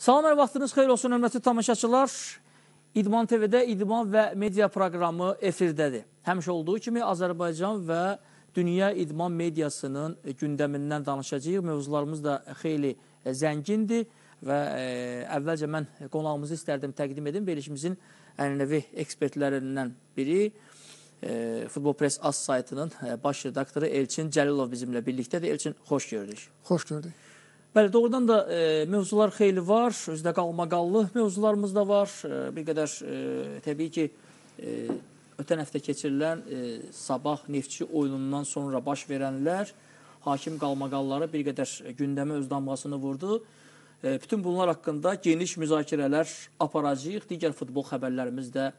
Salam, hər vaxtınız xeyir olsun, hörmətli tamaşaçılar. İdman TV-də idman və media proqramı efirdədir. Həmişə olduğu kimi Azərbaycan və dünya idman mediasının gündəmindən danışacağıq. Mövzularımız da xeyli zəngindir və ə, e, əvvəlcə mən qonağımızı istərdim təqdim edim. Verilişimizin ənənəvi ekspertlərindən biri ə, e, Futbol Press Az saytının e, baş redaktoru Elçin Cəlilov bizimlə birlikdədir. Elçin, xoş gördük. Xoş gördük. Bəli, doğrudan da e, mövzular xeyli var, özdə qalmaqallı mövzularımız da var. E, bir qədər e, təbii ki, e, ötən həftə keçirilən e, sabah neftçi oyunundan sonra baş verənlər hakim qalmaqalları bir qədər gündəmə öz damğasını vurdu. E, bütün bunlar haqqında geniş müzakirələr aparacağıq. Digər futbol xəbərlərimiz də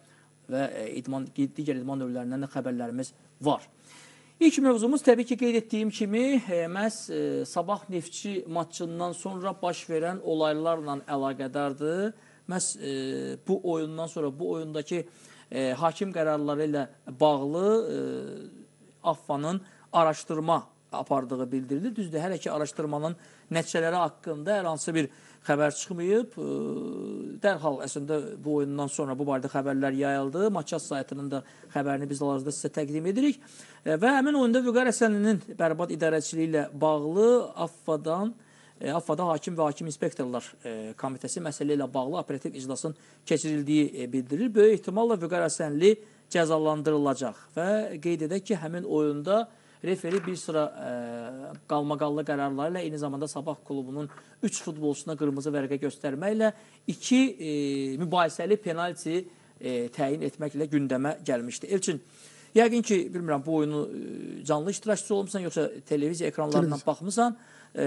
və e, idman digər idman növlərindən də xəbərlərimiz var. İlk mövzumuz təbii ki, qeyd etdiyim kimi e, məhz e, sabah neftçi matçından sonra baş verən olaylarla əlaqədardır. Məhz e, bu oyundan sonra bu oyundakı hakim qərarları ilə bağlı AFFA-nın araşdırma apardığı bildirildi. Düzdür, hələ ki araşdırmanın nəticələri haqqında hər hansı bir xəbər çıxmayıb. Dərhal əslində bu oyundan sonra bu barədə xəbərlər yayıldı. Maçaz saytının da xəbərini biz hal-hazırda sizə təqdim edirik. E, və həmin oyunda Vüqar Əsənlinin bərbad idarəçiliyi ilə bağlı AFFA-dan e, AFFA-da hakim və hakim inspektorlar e, komitəsi məsələ ilə bağlı operativ iclasın keçirildiyi bildirilir. Böyük ehtimalla Vüqar Əsənli cəzalandırılacaq və qeyd edək ki, həmin oyunda referi bir sıra e, qalmaqallı qərarları ilə eyni zamanda Sabah klubunun 3 futbolçusuna qırmızı vərəqə göstərməklə 2 e, mübahisəli penalti e, təyin etməklə gündəmə gəlmişdi. Elçin, yəqin ki, bilmirəm bu oyunu e, canlı iştirakçısı olmusan yoxsa televiziya ekranlarından Televiz. baxmısan? E,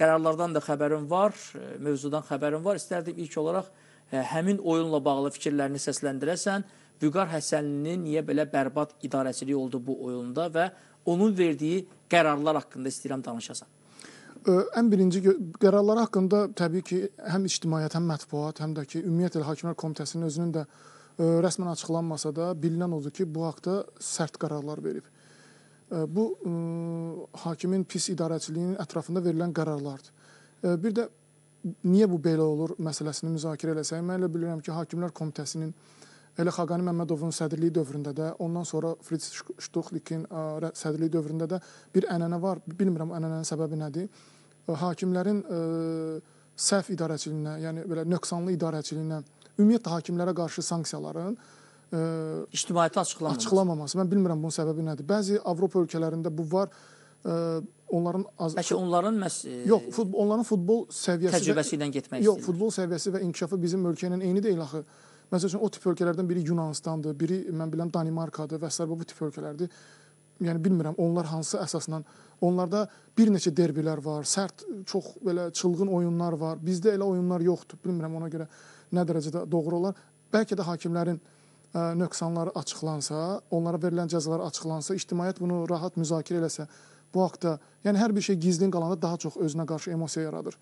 qərarlardan da xəbərin var, e, mövzudan xəbərin var. İstərdim ilk olaraq e, həmin oyunla bağlı fikirlərini səsləndirəsən. Vüqar Həsənlinin niyə belə bərbad idarəçiliyi oldu bu oyunda və onun verdiyi qərarlar haqqında istəyirəm danışasan. Ən birinci qərarlar haqqında təbii ki, həm ictimaiyyət, həm mətbuat, həm də ki, ümumiyyətlə Hakimlər Komitəsinin özünün də rəsmən açıqlanmasa da bilinən odur ki, bu haqqda sərt qərarlar verib. Bu hakimin pis idarəçiliyinin ətrafında verilən qərarlardır. Bir də niyə bu belə olur məsələsini müzakirə eləsək, mən elə bilirəm ki, Hakimlər Komitəsinin Elə Xaqani Məmmədovun sədrliyi dövründə də, ondan sonra Fritz Ştuxlikin sədrliyi dövründə də bir ənənə var. Bilmirəm ənənənin səbəbi nədir. Hakimlərin səhv idarəçiliyinə, yəni belə nöqsanlı idarəçiliyinə, ümumiyyətlə hakimlərə qarşı sanksiyaların ictimaiyyətə açıqlanmaması. açıqlanmaması. Mən bilmirəm bunun səbəbi nədir. Bəzi Avropa ölkələrində bu var. Onların az Bəlkə onların məs e, Yox, futbol, onların futbol səviyyəsi təcrübəsi ilə getmək istəyir. Yox, futbol səviyyəsi və inkişafı bizim ölkə ilə eyni deyil axı. Məsəl üçün o tip ölkələrdən biri Yunanıstandır, biri mən bilən Danimarkadır və s. bu tip ölkələrdir. Yəni bilmirəm onlar hansı əsasla. Onlarda bir neçə derbilər var, sərt, çox belə çılğın oyunlar var. Bizdə elə oyunlar yoxdur. Bilmirəm ona görə nə dərəcədə doğru olar. Bəlkə də hakimlərin nöqsanları açıqlansa, onlara verilən cəzalar açıqlansa, ictimaiyyət bunu rahat müzakirə eləsə, bu haqqda, yəni hər bir şey gizlin qalanda daha çox özünə qarşı emosiya yaradır.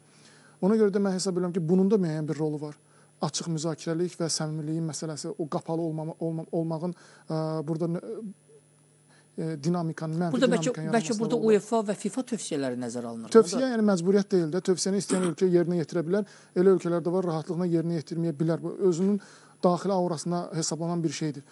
Ona görə də mən hesab edirəm ki, bunun da müəyyən bir rolu var açıq müzakirəlik və səmimilik məsələsi, o qapalı olmama, olma, olmağın ə, e, burada e, dinamikanın, mənfi burada bəlkə, dinamikanın bəlkə burada olur. UEFA və FIFA tövsiyələri nəzərə alınır. Tövsiyə yəni məcburiyyət deyil də, tövsiyəni istəyən ölkə yerinə yetirə bilər. Elə ölkələrdə var, rahatlıqla yerinə yetirməyə bilər. Bu özünün daxili aurasına hesablanan bir şeydir.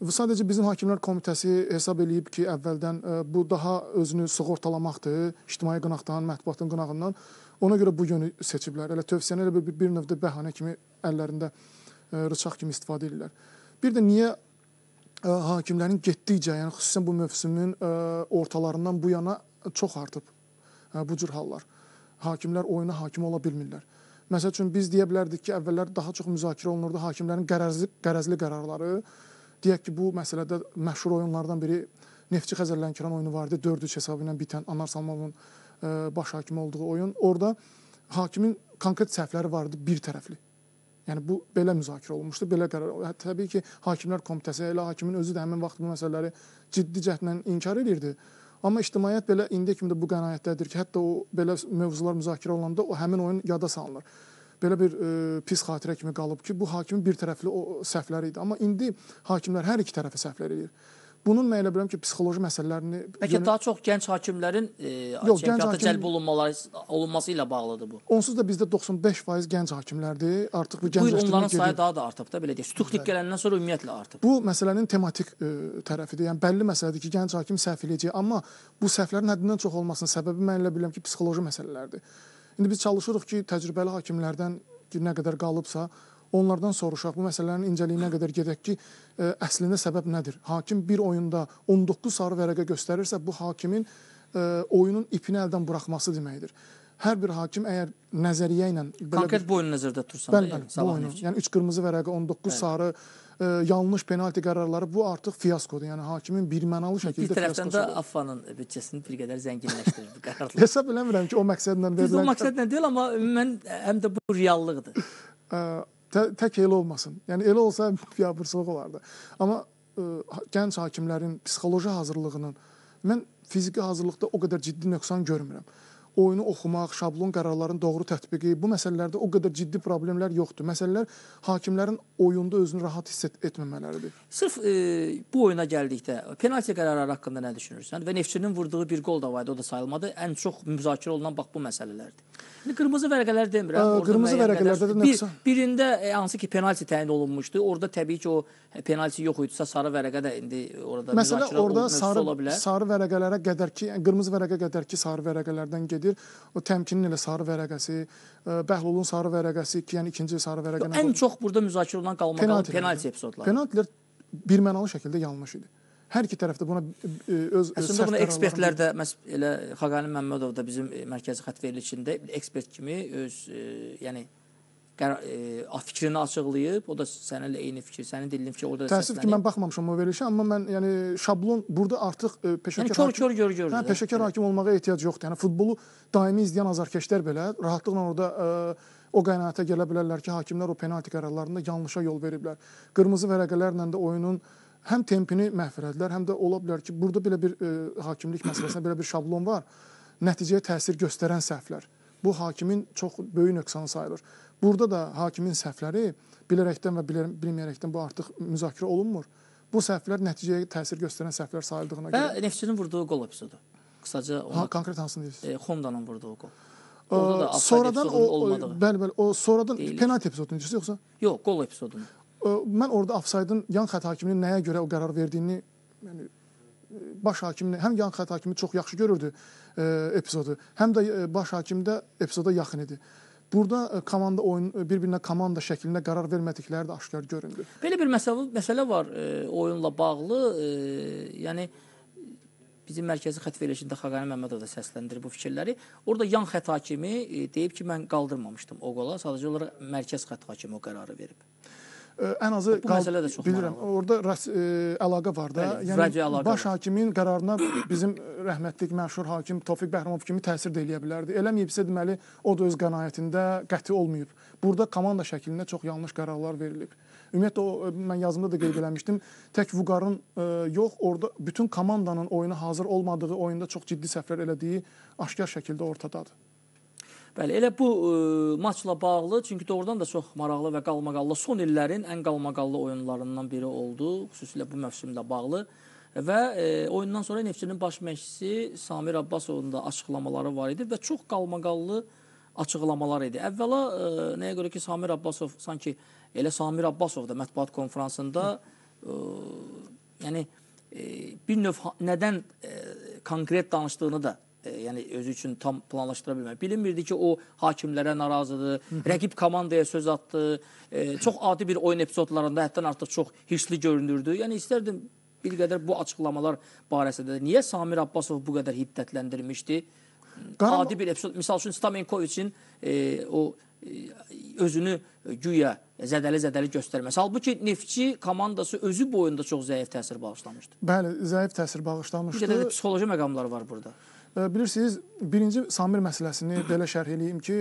Və sadəcə bizim Hakimlər Komitəsi hesab eləyib ki, əvvəldən ə, e, bu daha özünü sığortalamaqdır, ictimai qınaqdan, mətbuatın qınağından. Ona görə bu günü seçiblər. Elə tövsiyəni elə bir, bir növdə bəhanə kimi əllərində e, rıçaq kimi istifadə edirlər. Bir də niyə ə, e, hakimlərin getdikcə, yəni xüsusən bu mövsümün ə, e, ortalarından bu yana çox artıb ə, bu cür hallar. Hakimlər oyuna hakim ola bilmirlər. Məsəl üçün biz deyə bilərdik ki, əvvəllər daha çox müzakirə olunurdu hakimlərin qərəzli, qərəzli qərarları. Deyək ki, bu məsələdə məşhur oyunlardan biri Neftçi Xəzər Lənkəran oyunu vardı. 4-3 hesabı ilə bitən Anar Salmanovun E, baş hakimi olduğu oyun. Orada hakimin konkret səhvləri vardı bir tərəfli. Yəni bu belə müzakirə olunmuşdu, belə qərar. Təbii ki, hakimlər komitəsi elə hakimin özü də həmin vaxt bu məsələləri ciddi cəhdlə inkar edirdi. Amma ictimaiyyət belə indi kimi də bu qənaətdədir ki, hətta o belə mövzular müzakirə olanda o həmin oyun yada salınır. Belə bir e, pis xatirə kimi qalıb ki, bu hakimin bir tərəfli o səhvləri idi. Amma indi hakimlər hər iki tərəfə səhvlər edir. Bunun mən elə bilirəm ki, psixoloji məsələlərini Bəlkə yönə... daha çox gənc hakimlərin e, Yox, gənc hakim... cəlb olunmaları olunması ilə bağlıdır bu. Onsuz da bizdə 95% gənc hakimlərdir. Artıq bu gəncləşdirmə gedir. Onların sayı daha da artıb da belə deyək. Stuklik gələndən sonra ümumiyyətlə artıb. Bu məsələnin tematik e, tərəfidir. Yəni bəlli məsələdir ki, gənc hakim səhv eləyəcək, amma bu səhvlərin həddindən çox olmasının səbəbi mən elə bilirəm ki, psixoloji məsələlərdir. İndi biz çalışırıq ki, təcrübəli hakimlərdən nə qədər qalıbsa, Onlardan soruşaq, bu məsələlərin incəliyinə qədər gedək ki, ə, e, əslində səbəb nədir? Hakim bir oyunda 19 sarı vərəqə göstərirsə, bu hakimin ə, e, oyunun ipini əldən buraxması deməkdir. Hər bir hakim əgər nəzəriyyə ilə konkret bu oyunu nəzərdə tutsan, bəli, bəli, bu oyunu, yəni 3 qırmızı vərəqə, 19 bəli. sarı ə, e, yanlış penalti qərarları bu artıq fiyaskodur. Yəni hakimin birmənalı şəkildə fiyaskosu. Bir tərəfdən də Affanın büdcəsini bir qədər zənginləşdirir bu qərarlar. Hesab eləmirəm ki, o məqsədlə verilən. Düz o məqsədlə deyil, amma mən həm də bu reallıqdır. Ə, Tə, tək elə olmasın. Yəni elə olsa biabırçılıq olardı. Amma ə, gənc hakimlərin psixoloji hazırlığının mən fiziki hazırlıqda o qədər ciddi nöqsan görmürəm oyunu oxumaq, şablon qərarların doğru tətbiqi, bu məsələlərdə o qədər ciddi problemlər yoxdur. Məsələlər hakimlərin oyunda özünü rahat hiss etməmələridir. Sırf e, bu oyuna gəldikdə penalti qərarları haqqında nə düşünürsən? Və Neftçinin vurduğu bir gol da var idi, o da sayılmadı. Ən çox müzakirə olunan bax bu məsələlərdir. İndi qırmızı vərəqələr demirəm. Ə, qırmızı vərəqələrdə də nəqsa. Bir, birində e, hansı ki penalti təyin olunmuşdu. Orada təbii ki o e, penalti yox idisə sarı vərəqə də indi orada Məsələ, müzakirə orada sarı, ola bilər. Məsələ orada sarı vərəqələrə qədər ki, qırmızı vərəqə qədər ki sarı vərəqələrdən gedir gedir. O təmkinin elə sarı vərəqəsi, e, Bəhlulun sarı vərəqəsi, ki, yəni ikinci sarı vərəqə. Ən çox burada müzakirə olunan qalmaqal penalti, penalti epizodları. Penaltilər birmənalı şəkildə yanlış idi. Hər iki tərəfdə buna e, e, öz Əslində bunu ekspertlər də məs elə Xaqani Məmmədov da bizim mərkəzi xətt verilişində ekspert kimi öz e, yəni qərar, e, fikrini açıqlayıb, o da səninlə eyni fikir, sənin dilin fikri orada da səslənib. Təəssüf ki, mən baxmamışam o verilişə, amma mən yəni şablon burada artıq e, peşəkar yəni, kör, hakim, kör, gör, gör, hə, peşəkar hə? hakim olmağa ehtiyac yoxdur. Yəni futbolu daimi izləyən azarkeşlər belə rahatlıqla orada e, o qənaətə gələ bilərlər ki, hakimlər o penalti qərarlarında yanlışa yol veriblər. Qırmızı vərəqələrlə də oyunun həm tempini məhv elədilər, həm də ola bilər ki, burada belə bir e, hakimlik məsələsində belə bir şablon var. Nəticəyə təsir göstərən səhvlər. Bu hakimin çox böyük nöqsanı sayılır. Burada da hakimin səhvləri bilərəkdən və bilməyərəkdən bu artıq müzakirə olunmur. Bu səhvlər nəticəyə təsir göstərən səhvlər sayıldığına və görə. Və Neftçinin vurduğu qol epizodu. Qısaca ona, ha, konkret hansını deyirsiniz? E, Xomdanın vurduğu qol. Orada da sonradan o olmadığı. Bəli, bəli, o sonradan Deyilir. penalti epizodunu deyirsiniz yoxsa? Yox, qol epizodunu. Mən orada ofsaydın yan xətt hakiminin nəyə görə o qərar verdiyini yəni baş hakimini, həm yan xətt hakimi çox yaxşı görürdü e, epizodu, həm də e, baş hakim də epizoda yaxın idi. Burada e, komanda oyun e, bir-birinə komanda şəklində qərar vermədikləri də aşkar göründü. Belə bir məsələ məsələ var e, oyunla bağlı. E, yəni bizim mərkəzi xətt verilişində Xaqani Məmmədov da səsləndirib bu fikirləri. Orada yan xətt hakimi e, deyib ki, mən qaldırmamışdım o qola, sadəcə olaraq mərkəz xətt hakimi o qərarı verib ən azı bu qal, məsələ də çox bilirəm. Maraqlı. Orada rəs, ə, e, əlaqə var da. Bəli, yəni əlaqə baş var. hakimin qərarına bizim rəhmətlik məşhur hakim Tofiq Bəhrəmov kimi təsir də eləyə bilərdi. Eləməyibsə deməli o da öz qənaətində qəti olmayıb. Burada komanda şəklində çox yanlış qərarlar verilib. Ümumiyyətlə o e, mən yazımda da qeyd eləmişdim. Tək Vüqarın ə, e, yox, orada bütün komandanın oyuna hazır olmadığı, oyunda çox ciddi səhvlər elədiyi aşkar şəkildə ortadadır. Bəli, elə bu ə, e, maçla bağlı, çünki doğrudan da çox maraqlı və qalmaqallı son illərin ən qalmaqallı oyunlarından biri oldu, xüsusilə bu mövsümlə bağlı. Və e, oyundan sonra Neftçinin baş məşqçisi Samir Abbasovun da açıqlamaları var idi və çox qalmaqallı açıqlamalar idi. Əvvəla e, nəyə görə ki, Samir Abbasov sanki elə Samir Abbasov da mətbuat konfransında e, yəni e, bir növ nədən e, konkret danışdığını da e, yəni özü üçün tam planlaşdıra bilmək. Bilinmirdi ki, o hakimlərə narazıdır, rəqib komandaya söz atdı. E, çox adi bir oyun epizodlarında həddən artıq çox hirsli görünürdü. Yəni istərdim bir qədər bu açıqlamalar barəsində niyə Samir Abbasov bu qədər hiddətləndirmişdi? Qaram adi bir epizod. Məsəl üçün Stamenkoviçin e, o e, özünü güya zədəli-zədəli göstərməsi. Halbuki Neftçi komandası özü boyunda çox zəif təsir bağışlamışdı. Bəli, zəif təsir bağışlamışdı. Bir qədər də psixoloji məqamlar var burada. Bilirsiniz, birinci Samir məsələsini belə şərh eləyim ki,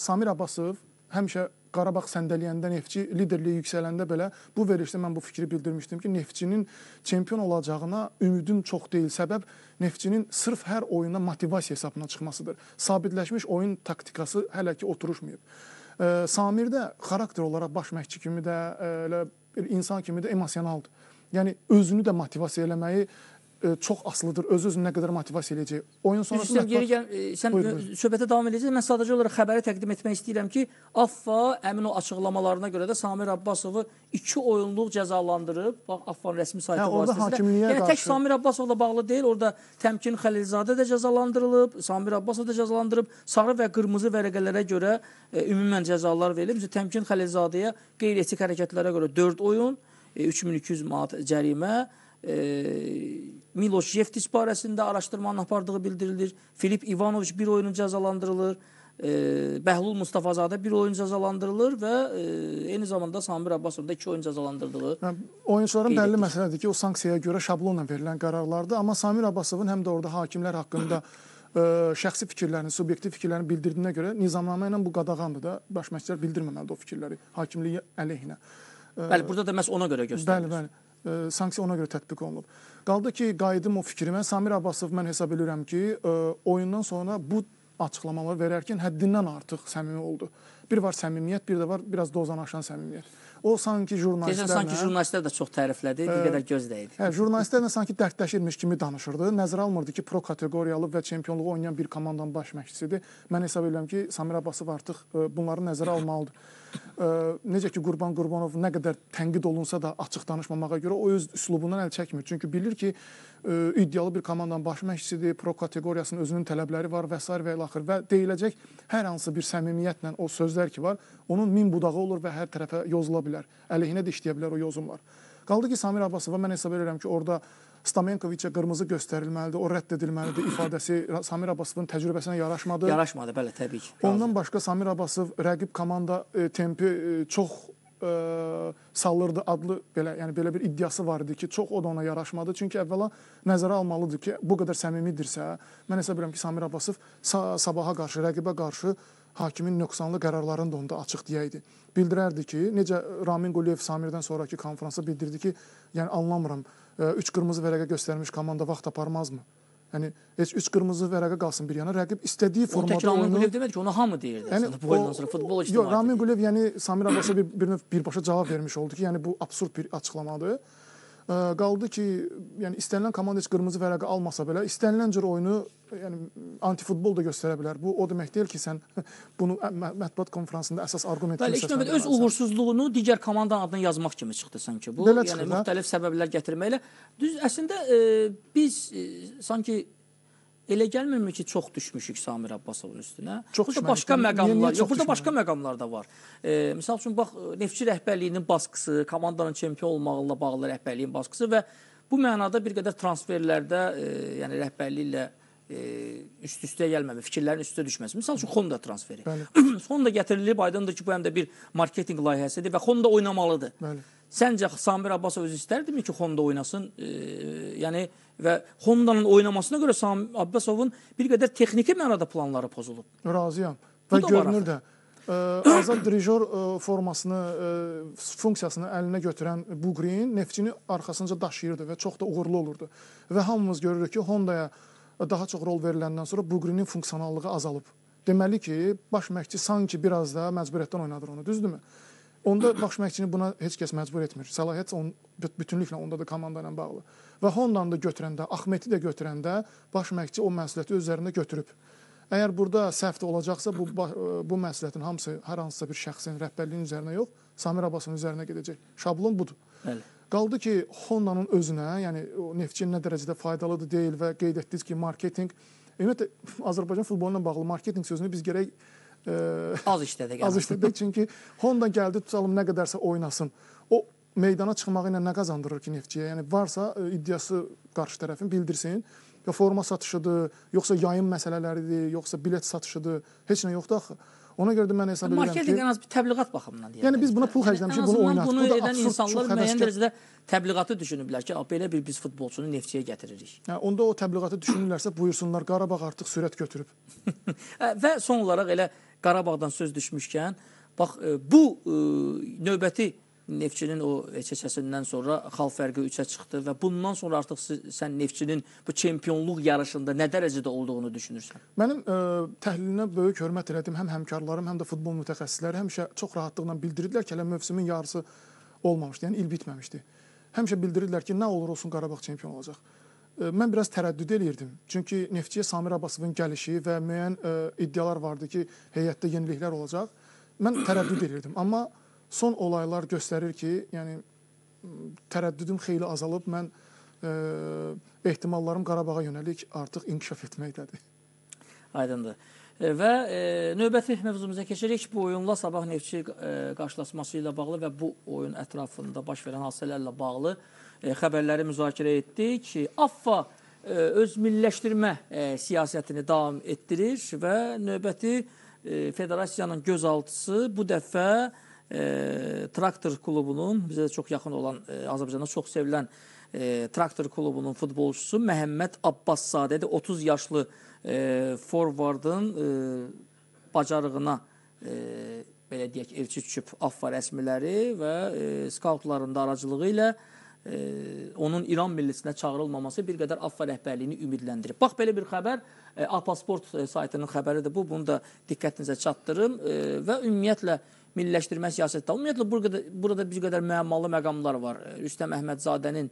Samir Abbasov həmişə Qarabağ səndələyəndə neftçi liderliyi yüksələndə belə bu verilişdə mən bu fikri bildirmişdim ki, neftçinin çempion olacağına ümidim çox deyil. Səbəb neftçinin sırf hər oyuna motivasiya hesabına çıxmasıdır. Sabitləşmiş oyun taktikası hələ ki oturuşmayıb. Samir də xarakter olaraq baş məşqçi kimi də elə bir insan kimi də emosionaldır. Yəni özünü də motivasiya eləməyi E, çox asılıdır. Öz-özünə qədər motivasiya eləyəcək. Oyun sonrası mətbuat... Geri gəl, e, sən buyur, e, buyur. söhbətə davam edəcəksən. Mən sadəcə olaraq xəbəri təqdim etmək istəyirəm ki, AFFA həmin o açıqlamalarına görə də Samir Abbasovu 2 oyunluq cəzalandırıb. Bax AFFA-nın rəsmi saytı hə, vasitəsilə. Yəni qarşı... tək Samir Abbasovla bağlı deyil, orada Təmkin Xəlilzadə də cəzalandırılıb, Samir Abbasov da cəzalandırıb. Sarı və qırmızı vərəqələrə görə e, ümumən cəzalar verilib. Məsələn, Təmkin Xəlilzadəyə qeyri-etik hərəkətlərə görə 4 oyun, e, 3200 manat cərimə, e, Milos Jeftis barəsində araşdırmanın apardığı bildirilir. Filip Ivanoviç bir oyunu cəzalandırılır. E, Bəhlul Mustafazadə bir oyun cəzalandırılır və e, eyni zamanda Samir Abbasov da iki oyun cəzalandırdığı. Hə, oyunçuların bəlli məsələdir ki, o sanksiyaya görə şablonla verilən qərarlardır, amma Samir Abbasovun həm də orada hakimlər haqqında ə, şəxsi fikirlərini, subyektiv fikirlərini bildirdiyinə görə nizamnamə ilə bu qadağandır da. Baş məşqçilər bildirməməlidir o fikirləri hakimliyə əleyhinə. Bəli, burada da məhz ona görə göstərilir. Bəli, bəli. E, sanksiya ona görə tətbiq olunub. Qaldı ki, qayıdım o fikrimə. Samir Abbasov mən hesab edirəm ki, e, oyundan sonra bu açıqlamaları verərkən həddindən artıq səmimi oldu. Bir var səmimiyyət, bir də var biraz dozan aşan səmimiyyət. O sanki jurnalistlərlə... Deyirsən, sanki jurnalistlər də çox təriflədi, bir e, qədər göz dəydi. Hə, jurnalistlərlə sanki dərdləşirmiş kimi danışırdı. Nəzərə almırdı ki, pro kateqoriyalı və çempionluğu oynayan bir komandanın baş məşqçisidir. Mən hesab edirəm ki, Samir Abbasov artıq bunları nəzərə almalıdır necə ki Qurban Qurbanov nə qədər tənqid olunsa da açıq danışmamağa görə o öz üslubundan əl çəkmir. Çünki bilir ki iddialı bir komandanın baş məşqçisidir, pro kateqoriyasının özünün tələbləri var və s. və ilaxır və deyiləcək hər hansı bir səmimiyyətlə o sözlər ki var, onun min budağı olur və hər tərəfə yozula bilər. Əleyhinə də işləyə bilər o yozumlar. Qaldı ki Samir Abbasova mən hesab edirəm ki orada Stamenkoviçə qırmızı göstərilməlidir, o rədd edilməlidir ifadəsi Samir Abbasovun təcrübəsinə yaraşmadı. Yaraşmadı, bəli, təbii ki. Razı. Ondan başqa Samir Abbasov rəqib komanda e, tempi e, çox ə, e, salırdı adlı belə, yəni belə bir iddiası var idi ki, çox o da ona yaraşmadı. Çünki əvvəla nəzərə almalıdır ki, bu qədər səmimidirsə, mən hesab edirəm ki, Samir Abbasov sa sabaha qarşı, rəqibə qarşı hakimin nöqsanlı qərarlarını da onda açıq deyəydi. Bildirərdi ki, necə Ramin Quliyev Samirdən sonrakı konfransa bildirdi ki, yəni anlamıram, 3 qırmızı vərəqə göstərmiş komanda vaxt aparmazmı? Yəni heç 3 qırmızı vərəqə qalsın bir yana, rəqib istədiyi formada oyunu. Ramin Qulev demədi ki, onu hamı deyirdi. Yəni bu oyundan sonra futbol ictimai. Yox, Ramin Qulev yəni Samir Abbasova bir, bir növ birbaşa cavab vermiş oldu ki, yəni bu absurd bir açıqlamadır. Ə, qaldı ki, yəni istənilən komanda heç qırmızı vərəqi almasa belə istənilən cür oyunu yəni antifutbol da göstərə bilər. Bu o demək deyil ki, sən bunu mətbuat konfransında əsas argument kimi seçirsən. Bəli, öz uğursuzluğunu digər komandanın adına yazmaq kimi çıxdı sanki bu. Belə yəni çıxdı, müxtəlif hə? səbəblər gətirməklə. Düz əslində ə, e, biz ə, e, sanki Elə gəlmirmi ki, çox düşmüşük Samir Abbasovun üstünə? Çox burada başqa yəni məqamlar, yox, burada başqa məqamlar da var. E, məsəl üçün bax Neftçi rəhbərliyinin baskısı, komandanın çempion olmaqla bağlı rəhbərliyin baskısı və bu mənada bir qədər transferlərdə, e, yəni rəhbərliklə e, üst-üstə gəlməmi, fikirlərin üstə düşməsi. Məsəl üçün Honda transferi. Honda gətirilib, aydındır ki, bu həm də bir marketinq layihəsidir və Honda oynamalıdır. Bəli. Səncə Samir Abbasov özü istərdimi ki, Honda oynasın? E, yəni və Hondanın oynamasına görə Samir Abbasovun bir qədər texniki mənada planları pozulub. Razıyam. Və görünür də ə, azad dirijor ə, formasını, ə, funksiyasını əlinə götürən Bugrin neftçini arxasınca daşıyırdı və çox da uğurlu olurdu. Və hamımız görürük ki, Honda'ya daha çox rol veriləndən sonra Bugrinin funksionallığı azalıb. Deməli ki, baş məşqçi sanki biraz da məcburiyyətdən oynadır onu, düzdürmü? Onda baş məşqçini buna heç kəs məcbur etmir. Səlahiyyət on, bütünlüklə onda da komanda ilə bağlı. Və Hondanı da götürəndə, Axmeti də götürəndə baş məşqçi o məsuliyyəti özlərində götürüb. Əgər burada səhv də olacaqsa bu e, bu məsuliyyətin hamısı hər hansısa bir şəxsin rəhbərliyinin üzərinə yox, Samir Abbasın üzərinə gedəcək. Şablon budur. Bəli. Qaldı ki, Hondanın özünə, yəni neftçinin nə dərəcədə faydalıdır deyil və qeyd etdiniz ki, marketinq Ümumiyyətlə Azərbaycan futbolu ilə bağlı marketinq sözünü biz gərək az işlədi. Az işlədi çünki Honda gəldi tutalım nə qədərsə oynasın. O meydana çıxmağı ilə nə qazandırır ki neftçiyə? Yəni varsa e, iddiası qarşı tərəfin bildirsin. Ya forma satışıdır, yoxsa yayım məsələləridir, yoxsa bilet satışıdır, heç nə yoxdur axı. Ona görə də mən hesab edirəm ki, marketinq ən az bir təbliğat baxımından deyirəm. Yəni biz yəni. buna pul xərcləmişik, bunu oynatdıq. Bunu edən insanlar müəyyən dərəcədə təbliğatı düşünüblər ki, belə bir biz futbolçunu neftçiyə gətiririk. Hə, onda o təbliğatı düşünürlərsə, buyursunlar Qarabağ artıq sürət götürüb. Və son olaraq elə Qarabağdan söz düşmüşkən, bax e, bu e, növbəti Neftçinin o keçəsindən sonra xal fərqi 3-ə çıxdı və bundan sonra artıq sən Neftçinin bu çempionluq yarışında nə dərəcədə olduğunu düşünürsən? Mənim ə, e, təhlilinə böyük hörmət elədim. Həm həmkarlarım, həm də futbol mütəxəssisləri həmişə çox rahatlıqla bildirdilər ki, hələ mövsümün yarısı olmamışdı, yəni il bitməmişdi. Həmişə bildirirlər ki, nə olur olsun Qarabağ çempion olacaq. Mən biraz tərəddüd eləyirdim. Çünki neftçiyə Samir Abbasovun gəlişi və müəyyən e, iddialar vardı ki, heyətdə yeniliklər olacaq. Mən tərəddüd eləyirdim. Amma son olaylar göstərir ki, yəni tərəddüdüm xeyli azalıb. Mən ə, e, ehtimallarım Qarabağa yönəlik artıq inkişaf etməkdədir. Aydındır. E, və e, növbəti mövzumuza keçirik. Bu oyunla Sabah Neftçi e, qarşılaşması ilə bağlı və bu oyun ətrafında baş verən hadisələrlə bağlı e, E, xəbərləri müzakirə etdik. AFFA e, öz milliləşdirmə e, siyasətini davam etdirir və növbəti federasiyanın gözaltısı bu dəfə traktor klubunun bizə çox yaxın olan Azərbaycanda çox sevilən traktor klubunun futbolçusu Məhəmməd Abbaszadədir. 30 yaşlı forvardın bacarığına belə deyək elçi düşüb AFFA rəsmiləri və skautlarında aracılığı ilə onun İran millisinə çağırılmaması bir qədər AFFA rəhbərliyini ümidləndirib. Bax belə bir xəbər e, Apasport e, saytının xəbəridir bu. Bunu da diqqətinizə çatdırım e, və ümumiyyətlə milliləşdirmə siyasətində ümumiyyətlə burada burada bir qədər müəmmalı məqamlar var. Rüstəm Əhmədzadənin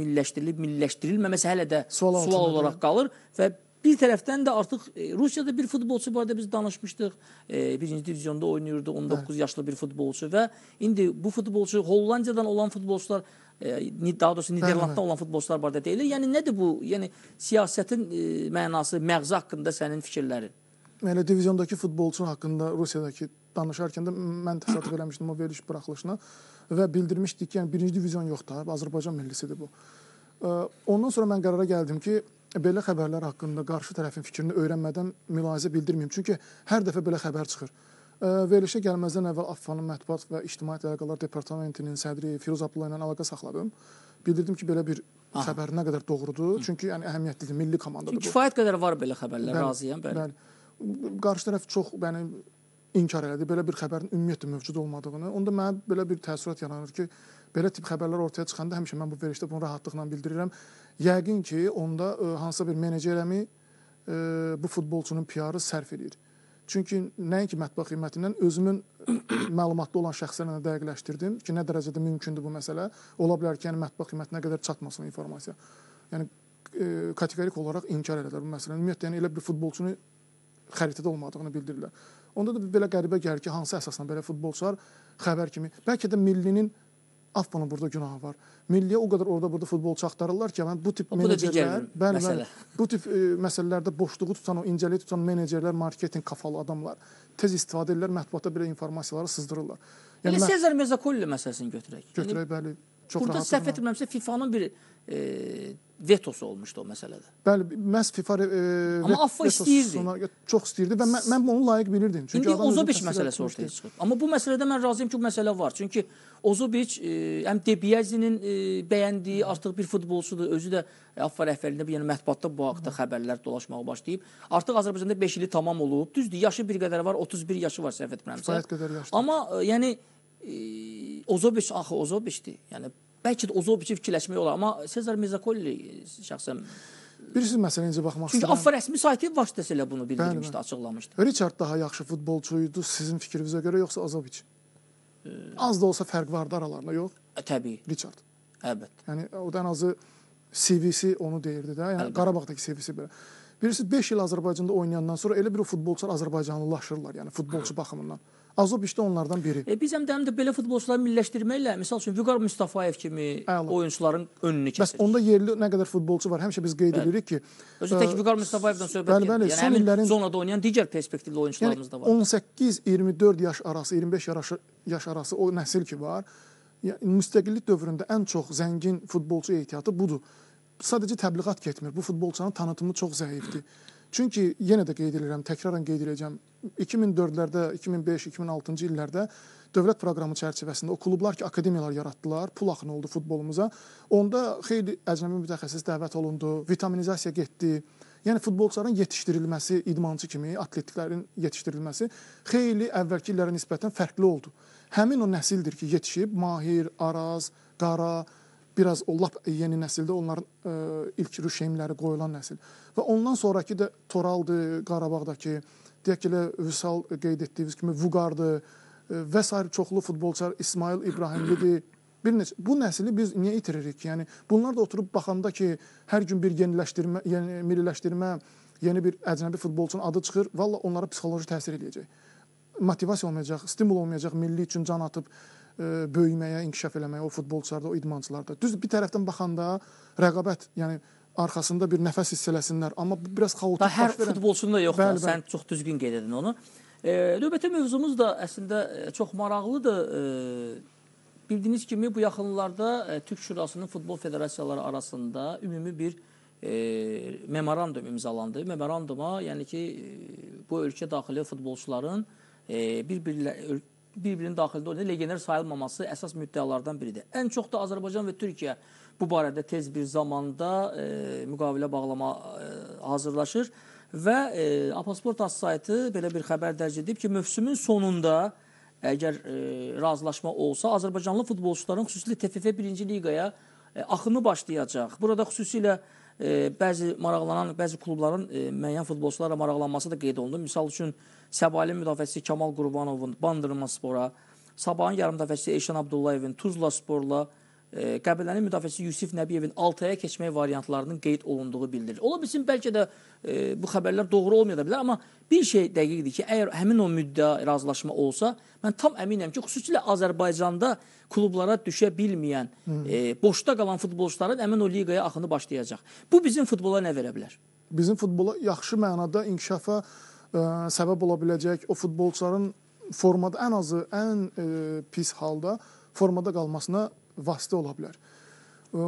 milliləşdirilib milliləşdirilməməsi hələ də sual, sual altında, olaraq qalır və bir tərəfdən də artıq Rusiyada bir futbolçu barədə biz danışmışdıq. Birinci divizionda oynayırdı 19 yaşlı bir futbolçu və indi bu futbolçu Hollandiyadan olan futbolçular E, daha doğrusu Niderlandda olan futbolçular barədə deyilir. Yəni nədir bu? Yəni siyasətin e, mənası, məğzi haqqında sənin fikirlərin? Elə diviziondakı futbolçu haqqında Rusiyadakı danışarkən də mən təsadüf eləmişdim o veriliş buraxılışına və bildirmişdik ki, yəni birinci divizion yoxdur, Azərbaycan millisidir bu. E, ondan sonra mən qərara gəldim ki, belə xəbərlər haqqında qarşı tərəfin fikrini öyrənmədən mülahizə bildirməyim. Çünki hər dəfə belə xəbər çıxır verilişə gəlməzdən əvvəl AFFA-nın mətbuat və ictimai əlaqələr departamentinin sədri Firuz Abdullah ilə əlaqə saxladım. Bildirdim ki, belə bir Aha. xəbər nə qədər doğrudur? Hı. Çünki yəni əhəmiyyətlidir milli komandadır. Çünki kifayət qədər var belə xəbərlər, bəli, razıyam, bəli. Bəli. Qarşı tərəf çox yəni inkar elədi belə bir xəbərin ümumiyyətlə mövcud olmadığını. Onda mənə belə bir təəssürat yaranır ki, belə tip xəbərlər ortaya çıxanda həmişə mən bu verişdə bunu rahatlıqla bildirirəm. Yəqin ki, onda ə, hansısa bir menecerəmi ə, bu futbolçunun PR-ı sərf eləyir. Çünki nəinki mətbuat xidmətindən özümün məlumatlı olan şəxslərlə də dəqiqləşdirdim ki, nə dərəcədə mümkündür bu məsələ. Ola bilər ki, yəni mətbuat xidmətinə qədər çatmasın informasiya. Yəni e, kateqorik olaraq inkar edirlər bu məsələni. Ümumiyyətlə yəni elə bir futbolçunu xəritədə olmadığını bildirirlər. Onda da belə qəribə gəlir ki, hansı əsasla belə futbolçular xəbər kimi, bəlkə də millinin AFFA-nın burada günahı var. Milliyə o qədər orada burada futbolçu axtarırlar ki, mən bu tip o, menecerlər, bəli, bəli, bu tip e, məsələlərdə boşluğu tutan, o incəliyi tutan menecerlər, marketinq kafalı adamlar tez istifadə edirlər, mətbuata belə informasiyaları sızdırırlar. Yəni Elə Sezar Mirzakulli məsələsini götürək. Götürək, yəni, bəli. Çox burada səhv etmirəmsə FIFA-nın bir e, vetosu olmuşdu o məsələdə. Bəli, məhz FIFA e, Amma affa istəyirdi. Sona, çox istəyirdi və mən, mən bunu layiq bilirdim. Çünki İndi Ozobiç məsələsi ortaya çıxıb. Amma bu məsələdə mən razıyam ki, bu məsələ var. Çünki Ozobiç e, həm Debiyazinin e, bəyəndiyi artıq bir futbolçudur. Özü də affa rəhbərliyində bir yəni mətbuatda bu haqda xəbərlər dolaşmağa başlayıb. Artıq Azərbaycanda 5 ili tamam olub. Düzdür, yaşı bir qədər var, 31 yaşı var səhv etmirəmsə. Amma e, yəni e, Ozobiç axı Ozobiçdir. Yəni bəlkə də Ozol biçi fikirləşmək olar, amma Sezar Mezakolli şəxsən Bilirsiniz məsələ necə baxmaq istəyirəm. Çünki AFF rəsmi saytı vasitəsilə bunu bildirmişdi, bəli, açıqlamışdı. Richard daha yaxşı futbolçu idi sizin fikrinizə görə yoxsa Azovic? Ee, Az da olsa fərq vardı aralarında, yox? Ə, e, təbii. Richard. Əlbəttə. Yəni o da ən azı CVC onu deyirdi də. Yəni Əlbət. Qarabağdakı CVC belə. Bilirsiniz 5 il Azərbaycanda oynayandan sonra elə bir futbolçular Azərbaycanlılaşırlar, yəni futbolçu baxımından. Azub işte onlardan biri. E, biz həm də, həm də belə futbolçuları milliləşdirməklə, məsəl üçün Vüqar Mustafayev kimi Əla. oyunçuların önünü kəsirik. Bəs onda yerli nə qədər futbolçu var, həmişə biz qeyd edirik ki... Özü tək e, Vüqar Mustafayevdən söhbət bəli, bəli, yəni, həmin illərin, zonada oynayan digər perspektivli oyunçularımız yəni, da var. 18-24 yaş arası, 25 yaş, yaş arası o nəsil ki var, yəni, müstəqillik dövründə ən çox zəngin futbolcu ehtiyatı budur. Sadəcə təbliğat getmir, bu futbolçunun tanıtımı çox zəifdir. Çünki yenə də qeyd edirəm, təkraran qeyd edəcəm, 2004-lərdə, 2005-2006-cı illərdə dövlət proqramı çərçivəsində o klublar ki, akademiyalar yaratdılar, pul axını oldu futbolumuza. Onda xeyli əcnəbi mütəxəssis dəvət olundu, vitaminizasiya getdi. Yəni futbolçuların yetişdirilməsi, idmançı kimi atletiklərin yetişdirilməsi xeyli əvvəlki illərə nisbətən fərqli oldu. Həmin o nəsildir ki, yetişib Mahir, Araz, Qara, biraz o lap yeni nəsildə onların ə, e, ilk rüşeymləri qoyulan nəsil. Və ondan sonrakı da Toraldı, Qarabağdakı deyək ki, elə Vüsal qeyd etdiyiniz kimi Vüqardır e, və s. çoxlu futbolçular İsmail İbrahimlidir. Bir neçə bu nəsli biz niyə itiririk? Yəni bunlar da oturub baxanda ki, hər gün bir yeniləşdirmə, yəni milliləşdirmə, yeni bir əcnəbi futbolçunun adı çıxır, valla onlara psixoloji təsir eləyəcək. Motivasiya olmayacaq, stimul olmayacaq milli üçün can atıb ə, e, böyüməyə, inkişaf eləməyə o futbolçularda, o idmançılarda. Düz bir tərəfdən baxanda rəqabət, yəni arxasında bir nəfəs hiss eləsinlər. Amma bu biraz xaotik baş verən. Hər futbolçunun da yoxdur. Bəli, bəli. Sən çox düzgün qeyd edin onu. E, növbəti mövzumuz da əslində e, çox maraqlıdır. E, bildiyiniz kimi bu yaxınlarda e, Türk Şurasının futbol federasiyaları arasında ümumi bir e, memorandum imzalandı. Memoranduma, yəni ki, e, bu ölkə daxili futbolçuların e, bir-birlə bir-birinin daxilində oynayan legioner sayılmaması əsas müddəalardan biridir. Ən çox da Azərbaycan və Türkiyə bu barədə tez bir zamanda e, müqavilə bağlama e, hazırlaşır və e, Apasport az saytı belə bir xəbər dərc edib ki, mövsümün sonunda əgər e, razılaşma olsa, Azərbaycanlı futbolçuların xüsusilə TFF 1-ci liqaya e, axını başlayacaq. Burada xüsusilə e, bəzi maraqlanan bəzi klubların e, müəyyən futbolçulara maraqlanması da qeyd olundu. Məsəl üçün Səbalin müdafiəçisi Kamal Qurbanovun Bandırma Spora, Sabahın yarımdafiəçisi Elşən Abdullayevin Tuzla Sporla Qəbələnin müdafiəçisi Yusif Nəbiyevin Altaya keçmək variantlarının qeyd olunduğu bildirilir. Ola bilsin bəlkə də e, bu xəbərlər doğru olmaya da bilər, amma bir şey dəqiqdir ki, əgər həmin o müddəa razılaşma olsa, mən tam əminəm ki, xüsusilə Azərbaycanda klublara düşə bilməyən, e, boşda qalan futbolçuların həmin o liqaya axını başlayacaq. Bu bizim futbola nə verə bilər? Bizim futbola yaxşı mənada inkişafa ə, e, səbəb ola biləcək o futbolçuların formada ən azı ən ə, e, pis halda formada qalmasına vasitə ola bilər.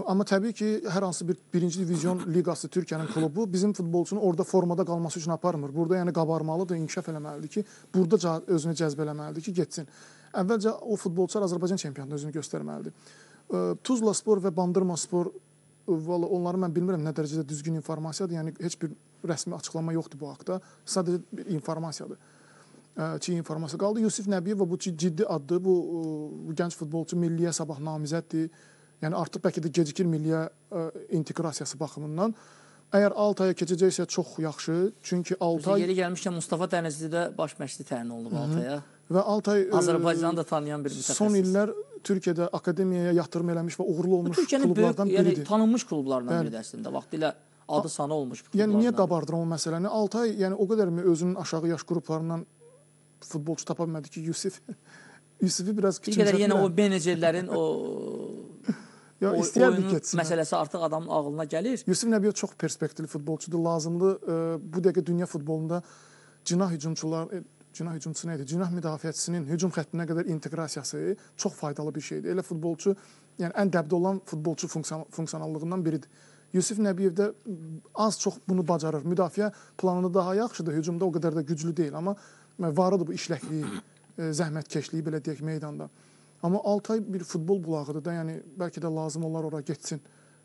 Amma təbii ki, hər hansı bir birinci divizyon liqası Türkiyənin klubu bizim futbolçunun orada formada qalması üçün aparmır. Burada yəni qabarmalıdır, inkişaf eləməlidir ki, burada özünü cəzb eləməlidir ki, getsin. Əvvəlcə o futbolçular Azərbaycan çempionatında özünü göstərməlidir. Tuzla Spor və Bandırma Spor valla onları mən bilmirəm nə dərəcədə düzgün informasiyadır. Yəni heç bir rəsmi açıqlama yoxdur bu haqqda. Sadəcə bir informasiyadır çiy informasiyası qaldı. Yusif Nəbiyevə bu ciddi addır. Bu, bu gənc futbolçu milliyə sabah namizəddir. Yəni artıq bəlkə də gecikir milliyə inteqrasiyası baxımından. Əgər 6 aya keçəcəksə çox yaxşı. Çünki 6 ay yeri gəlmişkən Mustafa Dənizli də baş məşqçi təyin olunub 6 aya. Və 6 ay Azərbaycanı da tanıyan bir mütəxəssis. Son illər Türkiyədə akademiyaya yatırım eləmiş və uğurlu olmuş klublardan böyük, yəni biridir. Yəni tanınmış klublardan bəli. biridir əslində. Vaxtilə adı sanı olmuş klublardan. Yəni niyə qabardıram o məsələni? 6 ay yəni o qədərmi özünün aşağı yaş qruplarından futbolçu tapa bilmədi ki, Yusif Yusifi biraz küçümsətdilər. Bir qədər yenə o Benecerlərin o Ya istəyərdik getsin. Məsələsi artıq adamın ağlına gəlir. Yusif Nəbiyev çox perspektivli futbolçudur. Lazımlı e, bu dəqiqə dünya futbolunda cinah hücumçular e, cinah hücumçusu nə idi? Cinah müdafiəçisinin hücum xəttinə qədər inteqrasiyası çox faydalı bir şeydir. Elə futbolçu, yəni ən dəbdə olan futbolçu funksion funksionallığından biridir. Yusif Nəbiyev də az çox bunu bacarır. Müdafiə planında daha yaxşıdır, hücumda o qədər də güclü deyil, amma varıdır bu işləkliyi, e, zəhmətkeşliyi belə deyək meydanda. Amma Altay bir futbol bulağıdır da, yəni bəlkə də lazım olar ora getsin.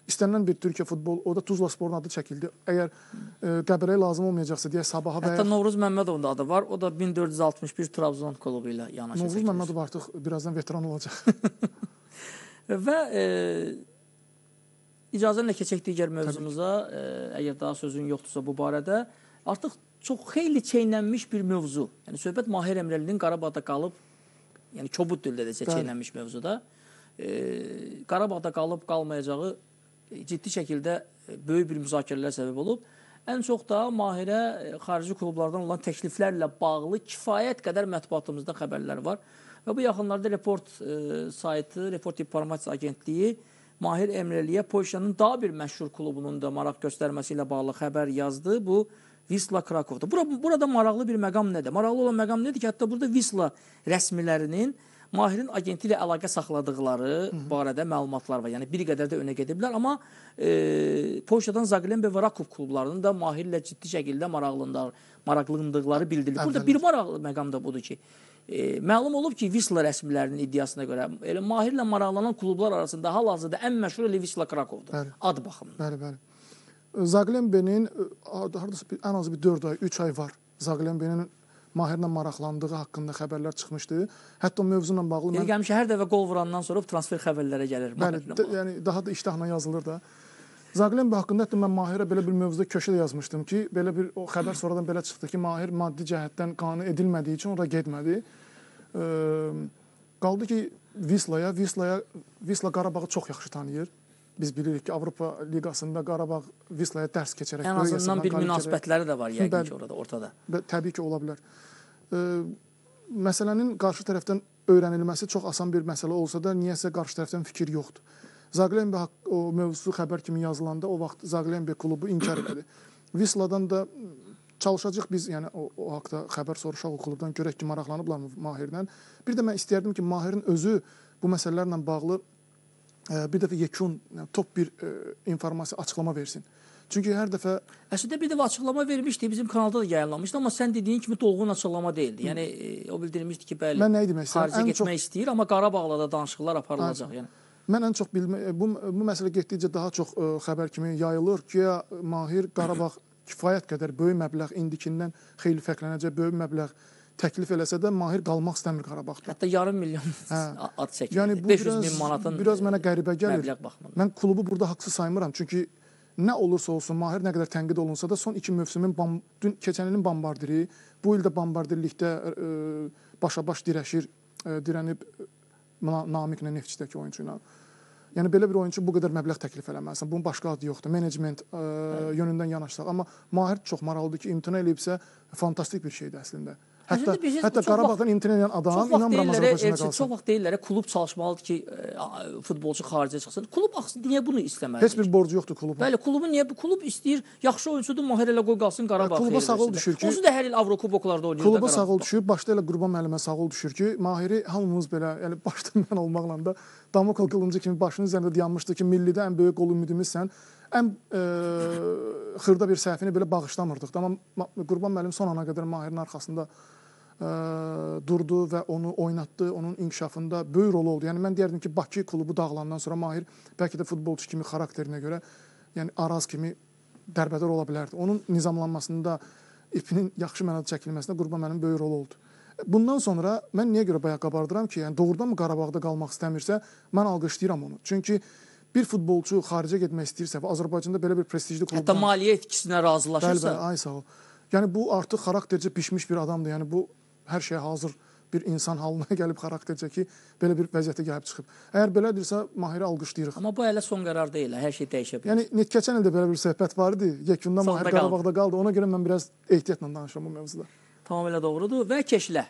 İstənilən bir Türkiyə futbol, o da Tuzla Sporun adı çəkildi. Əgər e, Qəbirə lazım olmayacaqsa deyə Sabaha bəyə... Hətta Novruz Məmmədovun da adı var. O da 1461 Trabzon klubu ilə yanaşı Novruz çəkilir. Məmmədov artıq birazdan veteran olacaq. Və e, icazənlə keçək digər mövzumuza. E, əgər daha sözün yoxdursa bu barədə artıq çox xeyli çeynənmiş bir mövzu. Yəni söhbət Mahir Əmrəlinin Qarabağda qalıb, yəni kobud dildə desə çeynənmiş mövzuda e, Qarabağda qalıb qalmayacağı e, ciddi şəkildə e, böyük bir müzakirələr səbəb olub. Ən çox da Mahirə e, xarici klublardan olan təkliflərlə bağlı kifayət qədər mətbuatımızda xəbərlər var. Və bu yaxınlarda Report e, saytı, Report İnformasiya Agentliyi Mahir Emreliyə Polşanın daha bir məşhur klubunun da maraq göstərməsi ilə bağlı xəbər yazdı. Bu Visla Krakovda. Bura, burada maraqlı bir məqam nədir? Maraqlı olan məqam nədir ki, hətta burada Visla rəsmilərinin Mahirin agenti ilə əlaqə saxladıqları Hı -hı. barədə məlumatlar var. Yəni bir qədər də önə gediblər, amma e, Polşadan Zaglembe və Rakov klublarının da Mahirlə ciddi şəkildə maraqlındıqları, maraqlındıqları bildirilir. Burada bir maraqlı məqam da budur ki, e, məlum olub ki, Visla rəsmilərinin iddiasına görə elə Mahirlə maraqlanan klublar arasında hal-hazırda ən məşhur elə Visla Krakovdur. Bəli. Ad baxımından. Bəli, bəli. Zaqlembenin e, hardasa bir, ən az bir 4 ay, 3 ay var. Zaqlembenin Mahirlə maraqlandığı haqqında xəbərlər çıxmışdı. Hətta mövzunla bağlı yəni mən Gəlmişə hər dəfə qol vurandan sonra transfer xəbərlərə gəlir. Bəli, yəni daha da iştahla yazılır da. Zaqlembe haqqında hətta mən Mahirə belə bir mövzuda köşədə yazmışdım ki, belə bir o xəbər sonradan belə çıxdı ki, Mahir maddi cəhətdən qanun edilmədiyi üçün ora getmədi. E, qaldı ki, Vislaya, Vislaya, Visla Qarabağı çox yaxşı tanıyır. Biz bilirik ki, Avropa Liqasında Qarabağ Vislaya dərs keçərək ən azından bir münasibətləri də var yəqin ki, orada ortada. Təbii ki, ola bilər. E, məsələnin qarşı tərəfdən öyrənilməsi çox asan bir məsələ olsa da, niyəsə qarşı tərəfdən fikir yoxdur. Zaglenbe o mövzusu xəbər kimi yazılanda o vaxt Zaglenbe klubu inkar elədi. Visladan da çalışacaq biz, yəni o, o haqda xəbər soruşaq o klubdan görək ki, maraqlanıblarmı Mahirdən. Bir də mən istərdim ki, Mahirin özü bu məsələlərlə bağlı bir dəfə yekun, yəni top bir informasiya, açıqlama versin. Çünki hər dəfə əslində bir dəfə açıqlama vermişdi, bizim kanalda da yayınlanmışdı, amma sən dediyin kimi dolğun açıqlama deyildi. Yəni e, o bildirilmişdi ki, bəli. Mən nə demək istəyirəm? Xaricə getmək çox... istəyir, amma Qarabağla da danışıqlar aparılacaq, yəni. Mən ən çox bilmə e, bu bu məsələ getdikcə daha çox ə, e, xəbər kimi yayılır ki, ya, Mahir Qarabağ kifayət qədər böyük məbləğ indikindən xeyli fərqlənəcək, böyük məbləğ təklif eləsə də Mahir qalmaq istəmir Qarabağda. Hətta yarım milyon hə. ad çəkir. Yəni bu 500 biraz, min manatın biraz mənə qəribə gəlir. Mən klubu burada haqsız saymıram. Çünki nə olursa olsun Mahir nə qədər tənqid olunsa da son 2 mövsümün bam, dün keçən ilin bombardiri, bu il də bombardirlikdə e, e, başa-baş dirəşir, ə, e, dirənib Namiqlə Neftçidəki oyunçu ilə. Yəni belə bir oyunçu bu qədər məbləğ təklif eləməlisən. Bunun başqa adı yoxdur. Menecment yönündən yanaşsaq, amma Mahir çox maraqlıdır ki, imtina eləyibsə, fantastik bir şeydir əslində. Hətta bizim, hətta Qarabağdan imtina edən adam inam Ramazanın peşində qalsın. Çox vaxt deyirlər, klub çalışmalıdır ki, e, futbolçu xaricə çıxsın. Klub axı niyə bunu istəməlidir? Heç bir borcu yoxdur klubun. Bəli, klubun niyə klub istəyir? Yaxşı oyunçudur, Mahirələ qoy qalsın Qarabağ. Kluba sağol düşür ki. Özü də hər il Avrokuboklarda oynayır. Kluba sağol düşür, başda elə Qurban müəllimə sağol düşür ki, Mahiri hamımız belə, yəni başda mən olmaqla da Damokl qılıncı kimi başının üzərində dayanmışdı ki, millidə ən böyük qol ümidimizsən ən e, xırda bir səhvini belə bağışlamırdıq. Amma Qurban müəllim son ana qədər Mahirin arxasında E, durdu və onu oynatdı, onun inkişafında böyük rol oldu. Yəni mən deyərdim ki, Bakı klubu dağılandan sonra Mahir bəlkə də futbolçu kimi xarakterinə görə, yəni Araz kimi dərbədər ola bilərdi. Onun nizamlanmasında ipinin yaxşı mənada çəkilməsində qurban mənim böyük rol oldu. Bundan sonra mən niyə görə bayaq qabardıram ki, yəni doğrudanmı Qarabağda qalmaq istəmirsə, mən alqışlayıram onu. Çünki bir futbolçu xaricə getmək istəyirsə və Azərbaycanda belə bir prestijli klubdan hətta maliyyə itkisinə razılaşırsa, bəli, bəli, ay sağ ol. Yəni bu artıq xaraktercə pişmiş bir adamdır. Yəni bu hər şeyə hazır bir insan halına gəlib xaraktercə ki, belə bir vəziyyətə gəlib çıxıb. Əgər belədirsə, Mahiri alqışlayırıq. Amma bu hələ son qərar deyil, hər şey dəyişə bilər. Yəni keçən ildə belə bir söhbət var idi, yekunda Mahir Qarabağda qaldı. Ona görə mən biraz ehtiyatla danışıram bu mövzuda. Tamamilə doğrudur və keçilə.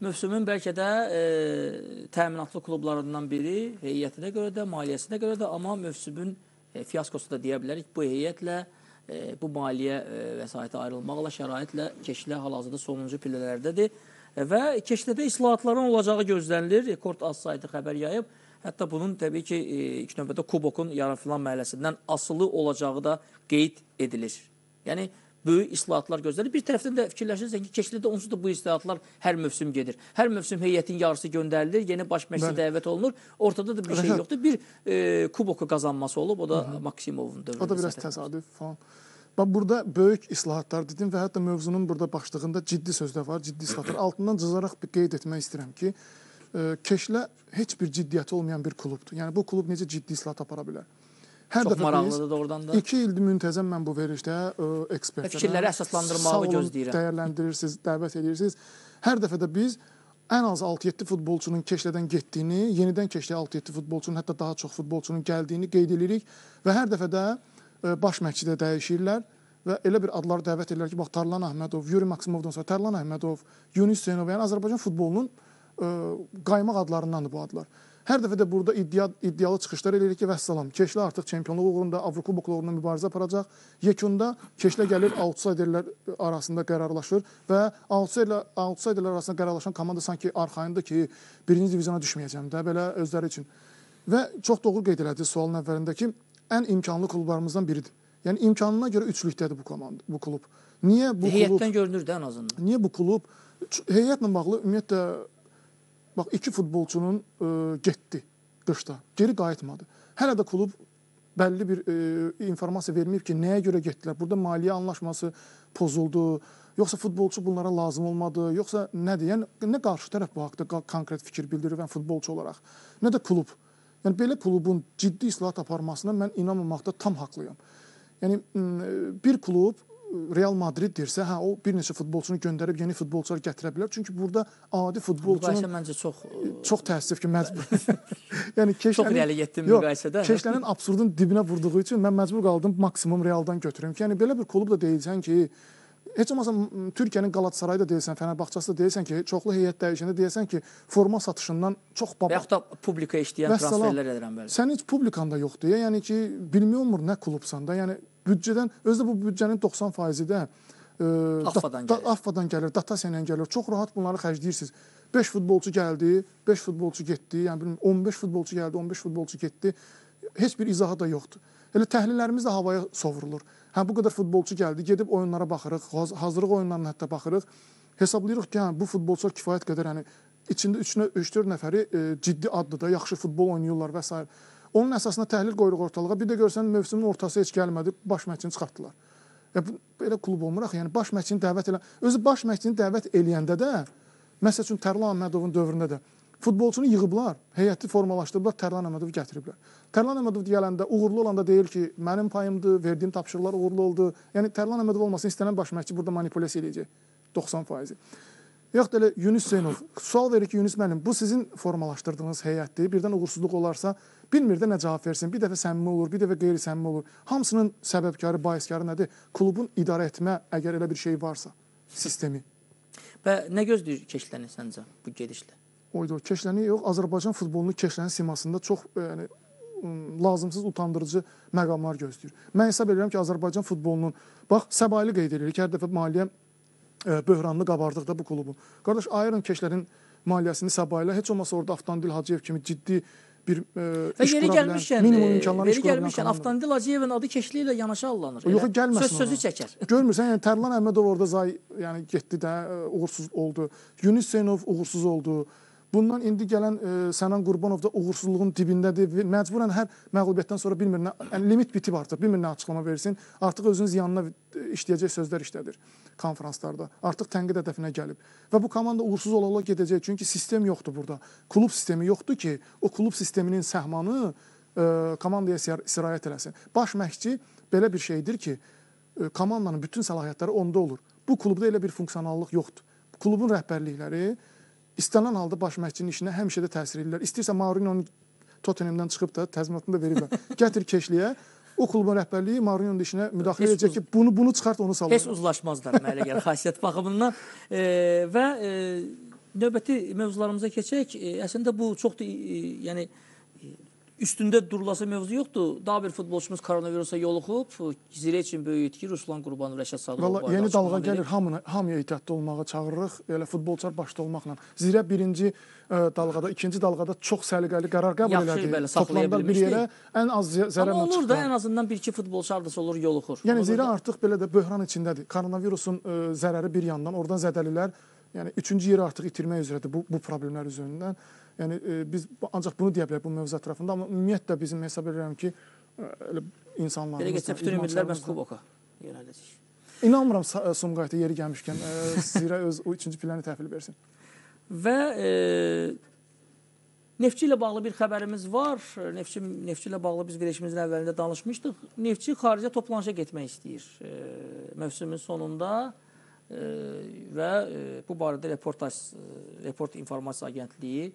Mövsümün bəlkə də e, təminatlı klublarından biri, heyətinə görə də, maliyyəsinə görə də, amma mövsümün e, fiyaskosu da deyə bilərik bu heyətlə E, bu maliyyə e, vəsaitə ayrılmaqla şəraitlə keşlə hal-hazırda sonuncu pillələrdədir e, və keşlədə islahatların olacağı gözlənilir. Rekord az saydı xəbər yayıb. Hətta bunun təbii ki, ilk növbədə Kubokun yarımfinal məhələsindən asılı olacağı da qeyd edilir. Yəni, böyük islahatlar gözləlir. Bir tərəfdən də fikirləşirsən ki, keçidə onsuz da bu islahatlar hər mövsüm gedir. Hər mövsüm heyətin yarısı göndərilir, yeni baş məşqə dəvət olunur. Ortada da bir şey yoxdur. Bir e, kuboku qazanması olub, o da Hı -hı. Maksimovun dövründə. O da biraz təsadüf falan. Bax burada böyük islahatlar dedim və hətta mövzunun burada başlığında ciddi sözlər var, ciddi islahatlar. Altından cızaraq bir qeyd etmək istəyirəm ki, e, Keşlə heç bir ciddiyyəti olmayan bir klubdur. Yəni bu klub necə ciddi islahat apara bilər? Hər Çox maraqlıdır doğrudan da. 2 ildir müntəzəm mən bu verişdə e, ekspertlərə e, fikirləri əsaslandırmağı gözləyirəm. Dəyərləndirirsiniz, dəvət edirsiniz. Hər dəfə də biz ən az 6-7 futbolçunun keşlədən getdiyini, yenidən keşləyə 6-7 futbolçunun, hətta daha çox futbolçunun gəldiyini qeyd edirik və hər dəfə də e, baş məşqçidə dəyişirlər və elə bir adları dəvət edirlər ki, bax Tarlan Əhmədov, Yuri Maksimovdan sonra Tarlan Əhmədov, Yunus Hüseynov, yəni Azərbaycan futbolunun qaymaq adlarındandır bu adlar. Hər dəfə də burada iddia, iddialı çıxışlar eləyirik ki, vəssalam, Keşlə artıq çempionluq uğrunda, Avrokubok uğrunda mübarizə aparacaq. Yekunda Keşlə gəlir, outsiderlər arasında qərarlaşır və outsiderlər, outsiderlər arasında qərarlaşan komanda sanki arxayındır ki, birinci divizyona düşməyəcəm də, belə özləri üçün. Və çox doğru qeyd elədi sualın əvvəlindəki, ən imkanlı klublarımızdan biridir. Yəni imkanına görə üçlükdədir bu komanda, bu klub. Niyə bu Heyətdən klub? Heyətdən görünür də ən azından. Niyə bu klub heyətlə bağlı ümumiyyətlə Bax, iki futbolçunun e, getdi qışda, geri qayıtmadı. Hələ də klub bəlli bir e, informasiya vermir ki, nəyə görə getdilər. Burada maliyyə anlaşması pozuldu, yoxsa futbolçu bunlara lazım olmadı, yoxsa nədir? Yəni nə qarşı tərəf bu haqqda konkret fikir bildirir və futbolçu olaraq, nə də klub. Yəni belə klubun ciddi islahat aparmasına mən inanmamaqda tam haqlıyam. Yəni bir klub Real Madriddirsə, hə o bir neçə futbolçunu göndərib yeni futbolçular gətirə bilər. Çünki burada adi futbolçunun müqayisə məncə çox e, çox təəssüf ki, məcbur. yəni keşlənin çox irəli getdim müqayisədə. Keşlənin absurdun dibinə vurduğu üçün mən məcbur qaldım maksimum Realdan götürüm ki, yəni belə bir klub da deyilsən ki, heç olmasa Türkiyənin Qalatasarayı da deyirsən, Fənərbağçası da deyirsən ki, çoxlu heyət dəyişəndə deyirsən ki, forma satışından çox baba. Və yaxud da publika işləyən transferlər edirəm belə. Sən heç publikanda yoxdur. Yəni ki, bilmək olmur nə klubsan da. Yəni büdcədən özdə bu büdcənin 90%-i də e, AFFA-dan gəlir. AFFA-dan gəlir, dotasiya ilə gəlir. Çox rahat bunları xərcləyirsiniz. 5 futbolçu gəldi, 5 futbolçu getdi, yəni bilmirəm 15 futbolçu gəldi, 15 futbolçu getdi. Heç bir izahı da yoxdur. Elə təhlillərimiz də havaya sovrulur. Hə bu qədər futbolçu gəldi, gedib oyunlara baxırıq, hazırlıq oyunlarına hətta baxırıq. Hesablayırıq ki, hə bu futbolçular kifayət qədər yəni içində 3-4 üç nəfəri e, ciddi adlı da yaxşı futbol oynayırlar və s. Onun əsasında təhlil qoyuruq ortalığa. Bir də görsən mövsümün ortası heç gəlmədi, baş məşqçini çıxartdılar. Ya bu belə klub olmur axı. Yəni baş məşqçini dəvət elə, özü baş məşqçini dəvət eləyəndə də məsəl üçün Tərlan Əhmədovun dövründə də futbolçunu yığıblar, heyəti formalaşdırıblar, Tərlan Əmədov gətiriblər. Tərlan Əmədov gələndə, uğurlu olanda deyir ki, mənim payımdır, verdiyim tapşırıqlar uğurlu oldu. Yəni Tərlan Əmədov olmasın istənilən baş məşqçi burada manipulyasiya eləyəcək 90%-i. Yox da elə Yunus Hüseynov sual verir ki, Yunus müəllim, bu sizin formalaşdırdığınız heyətdir. Birdən uğursuzluq olarsa, bilmir də nə cavab versin. Bir dəfə səmimi olur, bir dəfə qeyri-səmimi olur. Hamısının səbəbkarı, baiskarı nədir? Klubun idarə etmə, əgər elə bir şey varsa, sistemi. Və nə gözləyir keçiləni səncə bu gedişlə? oydu. Keşləni yox, Azərbaycan futbolunu Keşlənin simasında çox e, yəni lazımsız utandırıcı məqamlar gözləyir. Mən hesab edirəm ki, Azərbaycan futbolunun bax səbaili qeyd edirik hər dəfə maliyyə e, böhranını qabardıqda bu klubun. Qardaş, Iron Keşlərin maliyyəsini səbaili heç olmasa orada Avtandil Hacıyev kimi ciddi bir e, iş yeri gəlmişkən, minimum e, imkanları iş gəlmişkən Avtandil Hacıyevin adı keşli ilə yanaşı allanır. Yox, gəlməsin. Söz sözü çəkər. Görmürsən, yəni Tərlan Əhmədov orada zay, yəni getdi də uğursuz oldu. Yunus Hüseynov uğursuz oldu. Bundan indi gələn e, Sənan Qurbanov da uğursuzluğun dibindədir. Məcburən hər məğlubiyyətdən sonra bilmir nə yəni limit bitib artıq, bilmir nə açıqlama versin. Artıq özünün ziyanına e, işləyəcək sözlər işlədir konfranslarda. Artıq tənqid hədəfinə gəlib. Və bu komanda uğursuz olaraq gedəcək. Çünki sistem yoxdur burada. Klub sistemi yoxdur ki, o klub sisteminin səhmanı e, komandaya sirayət eləsin. Baş məşqçi belə bir şeydir ki, e, komandanın bütün səlahiyyətləri onda olur. Bu klubda elə bir funksionallıq yoxdur. Klubun rəhbərlikləri İstənilən halda baş məşqçinin işinə həmişə də təsir edirlər. İstəyirsə Mourinho-nun Tottenhamdan çıxıb da təzminatını da veriblər. Gətir keşliyə. O klubun rəhbərliyi Mourinho-nun işinə müdaxilə edəcək ki, bunu bunu çıxart, onu sal. Heç uzlaşmazlar mənə elə gəlir xasiyyət baxımından. E, və e, növbəti mövzularımıza keçək. E, əslində bu çox da e, yəni e, üstündə durulası mövzu yoxdur. Daha bir futbolçumuz koronavirusa yoluxub. Zirə üçün böyük itki Ruslan Qurbanov, Rəşad Sadıqov. Valla yeni dalğa gəlir. Hamına, hamıya ehtiyatlı olmağa çağırırıq. Elə futbolçular başda olmaqla. Zirə birinci e, dalğada, ikinci dalğada çox səliqəli qərar qəbul elədi. Toplandılar bir yerə ən az zərərlə çıxdı. Amma olur çıxdı. da ən azından bir-iki futbolçu hardasa olur yoluxur. Yəni Zirə artıq belə də böhran içindədir. Koronavirusun ə, e, zərəri bir yandan, oradan zədəlilər yəni üçüncü yeri artıq itirmək üzrədir bu bu problemlər üzərindən. Yəni e, biz ancaq bunu deyə bilərik bu mövzu ətrafında, amma ümumiyyətlə bizim hesab edirəm ki, e, elə insanlarımız Belə getsə bütün ümidlər məhz Kuboka yönələcək. İnanmıram e, Sumqayıta yeri gəlmişkən e, Sirə öz o üçüncü planı təhvil versin. Və e, Neftçi ilə bağlı bir xəbərimiz var. Neftçi neftçi ilə bağlı biz verilişimizin əvvəlində danışmışdıq. Neftçi xaricə toplanışa getmək istəyir. E, mövsümün sonunda və e, bu barədə reportaj e, Report İnformasiya Agentliyi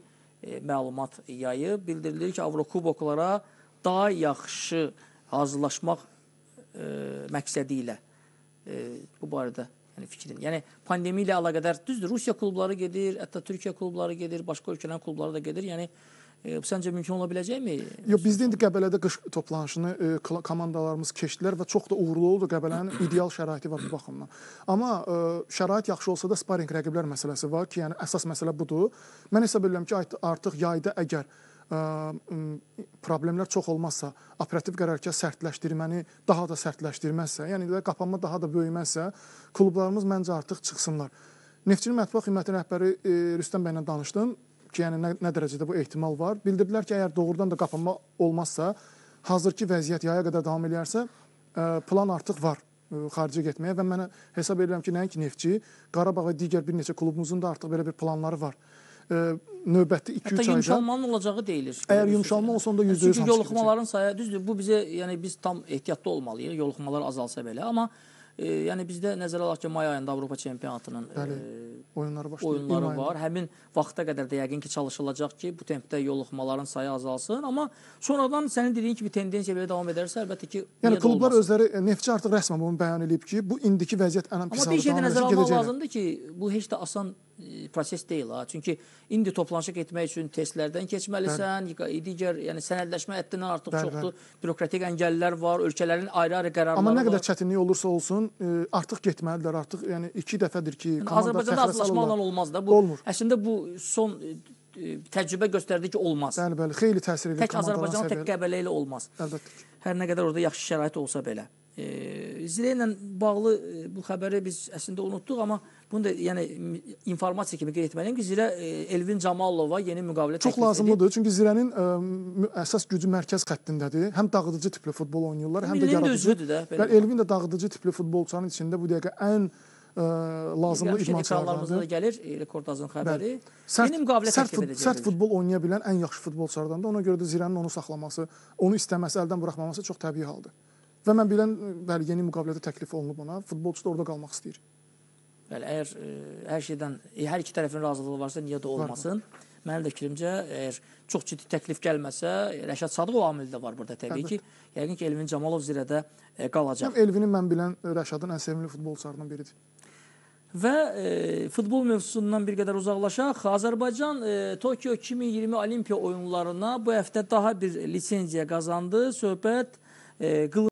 e, məlumat yayıb. Bildirilir ki, Avrokuboklara daha yaxşı hazırlaşmaq məqsədi ilə bu barədə yəni fikrin. Yəni pandemiya ilə əlaqədar düzdür, Rusiya klubları gedir, hətta Türkiyə klubları gedir, başqa ölkələrin klubları da gedir. Yəni E, bu səncə mümkün ola biləcəkmi? Yox, bizdə indi Qəbələdə qış toplanışını e, komandalarımız keçdilər və çox da uğurlu oldu. Qəbələnin ideal şəraiti var bu baxımdan. Amma e, şərait yaxşı olsa da sparing rəqiblər məsələsi var ki, yəni əsas məsələ budur. Mən hesab edirəm ki, artıq yayda əgər ə, e, problemlər çox olmazsa, operativ qərargah sərtləşdirməni daha da sərtləşdirməzsə, yəni də qapanma daha da böyüməzsə, klublarımız məncə artıq çıxsınlar. Neftçinin mətbuat xidmətinin rəhbəri e, Rüstəm bəylə danışdım ki, yəni nə, nə dərəcədə bu ehtimal var? Bildirdilər ki, əgər doğrudan da qapanma olmazsa, hazırki vəziyyət yaya qədər davam edərsə, e, plan artıq var e, xaricə getməyə və mən hesab edirəm ki, nəinki neftçi, Qarabağ və digər bir neçə klubumuzun da artıq belə bir planları var. E, növbəti 2-3 ayda Hətta yumşalmanın olacağı deyilir. Əgər yumşalma olsa onda 100% Çünki yoluxmaların sayı düzdür. Bu bizə yəni biz tam ehtiyatlı olmalıyıq. Yoluxmalar azalsa belə, amma E, yəni bizdə nəzərə alaq ki, may ayında Avropa çempionatının e, Bəli. E, oyunları başlayır. Oyunları var. Ayında. Həmin vaxta qədər də yəqin ki, çalışılacaq ki, bu tempdə yoluxmaların sayı azalsın, amma sonradan sənin dediyin kimi tendensiya belə davam edərsə, əlbəttə ki, yəni klublar olmasın. özləri neftçi artıq rəsmən bunu bəyan edib ki, bu indiki vəziyyət ən pis halda davam edəcək. Amma bir şey də nəzərə almaq lazımdır ki, bu heç də asan E, proses deyil ha. Çünki indi toplanışa getmək üçün testlərdən keçməlisən, bəli. digər yəni sənədləşmə həddindən artıq bəli, çoxdur, bəli. bürokratik əngəllər var, ölkələrin ayrı-ayrı qərarları var. Amma nə qədər var. çətinlik olursa olsun, ə, e, artıq getməlidirlər. Artıq yəni 2 dəfədir ki, yəni, komanda Azərbaycanda azlaşmaqla olmaz da bu. Olmur. Əslində bu son e, təcrübə göstərdi ki, olmaz. Bəli, bəli, xeyli təsir edir. Tək Azərbaycan, tək Qəbələ ilə olmaz. Əlbəttə. Hər nə qədər orada yaxşı şərait olsa belə. E, Zirə ilə bağlı e, bu xəbəri biz əslində unutduq, amma bunu da yəni informasiya kimi qeyd etməliyəm ki, Zirə e, Elvin Camallova yeni müqavilə çox lazımlıdır. Edib. Çünki Zirənin ə, e, əsas gücü mərkəz xəttindədir. Həm dağıdıcı tipli futbol oynayırlar, həm Milinin də yaradıcı. Də, və Elvin də dağıdıcı tipli futbolçunun içində bu dəqiqə ən ə, e, lazımlı idmançılardandır. Yəni da gəlir e, rekordazın xəbəri. Yeni müqavilə təklif edəcək. Sərt futbol oynaya bilən ən yaxşı futbolçulardan da ona görə də Zirənin onu saxlaması, onu istəməsi, əldən buraxmaması çox təbii haldır. Və mən bilən bəli yeni müqavilədə təklif olunub ona, futbolçu da orada qalmaq istəyir. Bəli, əgər ə, e, hər şeydən e, hər iki tərəfin razılığı varsa, niyə də olmasın? Var, var. Mənim də fikrimcə, əgər çox ciddi təklif gəlməsə, e, Rəşad Sadıqov amili də var burada təbii Əlbət. ki. Yəqin ki, Elvin Camalov zirədə ə, qalacaq. Yəni, Elvini mən bilən Rəşadın ən sevimli futbolçularından biridir. Və e, futbol mövzusundan bir qədər uzaqlaşaq. Azərbaycan e, Tokio 2020 Olimpiya oyunlarına bu həftə daha bir lisenziya qazandı. Söhbət e,